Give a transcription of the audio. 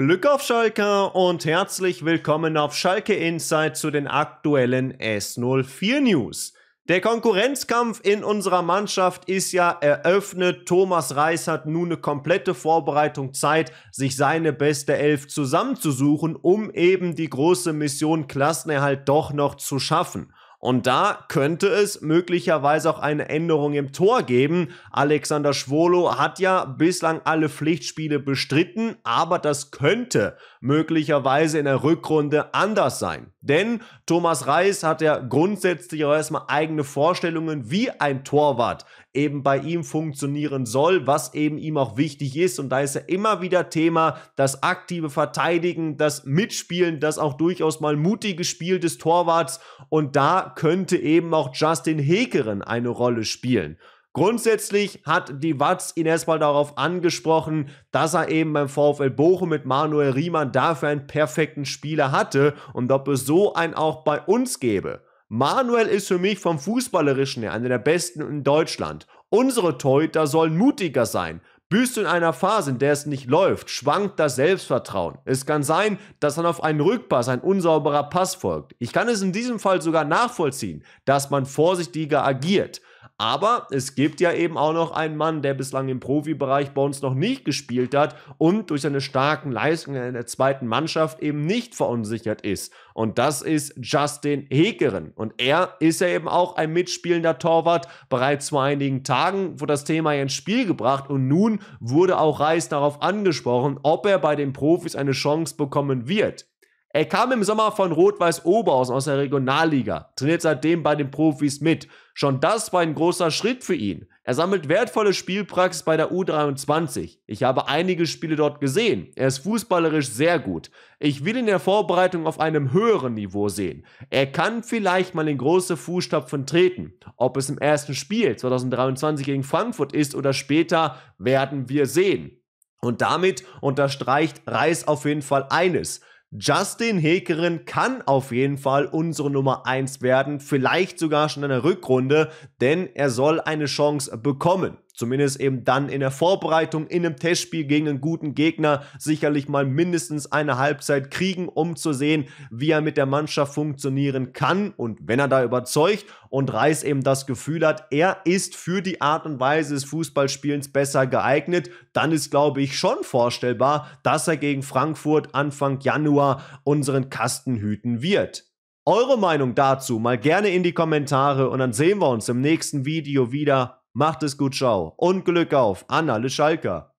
Glück auf Schalke und herzlich willkommen auf Schalke Insight zu den aktuellen S04 News. Der Konkurrenzkampf in unserer Mannschaft ist ja eröffnet. Thomas Reis hat nun eine komplette Vorbereitung Zeit, sich seine beste Elf zusammenzusuchen, um eben die große Mission Klassenerhalt doch noch zu schaffen. Und da könnte es möglicherweise auch eine Änderung im Tor geben. Alexander Schwolo hat ja bislang alle Pflichtspiele bestritten, aber das könnte möglicherweise in der Rückrunde anders sein. Denn Thomas Reis hat ja grundsätzlich auch erstmal eigene Vorstellungen, wie ein Torwart eben bei ihm funktionieren soll, was eben ihm auch wichtig ist. Und da ist ja immer wieder Thema das aktive Verteidigen, das Mitspielen, das auch durchaus mal mutige Spiel des Torwarts. Und da könnte eben auch Justin Hekeren eine Rolle spielen. Grundsätzlich hat die Watz ihn erstmal darauf angesprochen, dass er eben beim VfL Bochum mit Manuel Riemann dafür einen perfekten Spieler hatte und ob es so einen auch bei uns gäbe. Manuel ist für mich vom Fußballerischen her einer der besten in Deutschland. Unsere Teuter sollen mutiger sein. Bist du in einer Phase, in der es nicht läuft, schwankt das Selbstvertrauen. Es kann sein, dass dann auf einen Rückpass ein unsauberer Pass folgt. Ich kann es in diesem Fall sogar nachvollziehen, dass man vorsichtiger agiert. Aber es gibt ja eben auch noch einen Mann, der bislang im Profibereich bei uns noch nicht gespielt hat und durch seine starken Leistungen in der zweiten Mannschaft eben nicht verunsichert ist. Und das ist Justin Hekeren. Und er ist ja eben auch ein mitspielender Torwart. Bereits vor einigen Tagen wurde das Thema ins Spiel gebracht und nun wurde auch Reis darauf angesprochen, ob er bei den Profis eine Chance bekommen wird. Er kam im Sommer von Rot-Weiß Oberhausen aus der Regionalliga, trainiert seitdem bei den Profis mit. Schon das war ein großer Schritt für ihn. Er sammelt wertvolle Spielpraxis bei der U23. Ich habe einige Spiele dort gesehen. Er ist fußballerisch sehr gut. Ich will ihn in der Vorbereitung auf einem höheren Niveau sehen. Er kann vielleicht mal in große Fußstapfen treten. Ob es im ersten Spiel 2023 gegen Frankfurt ist oder später, werden wir sehen. Und damit unterstreicht Reis auf jeden Fall eines. Justin Hekeren kann auf jeden Fall unsere Nummer 1 werden, vielleicht sogar schon in der Rückrunde, denn er soll eine Chance bekommen zumindest eben dann in der Vorbereitung in einem Testspiel gegen einen guten Gegner sicherlich mal mindestens eine Halbzeit kriegen, um zu sehen, wie er mit der Mannschaft funktionieren kann und wenn er da überzeugt und Reis eben das Gefühl hat, er ist für die Art und Weise des Fußballspielens besser geeignet, dann ist glaube ich schon vorstellbar, dass er gegen Frankfurt Anfang Januar unseren Kasten hüten wird. Eure Meinung dazu mal gerne in die Kommentare und dann sehen wir uns im nächsten Video wieder. Macht es gut, ciao und Glück auf, Anna Leschalka.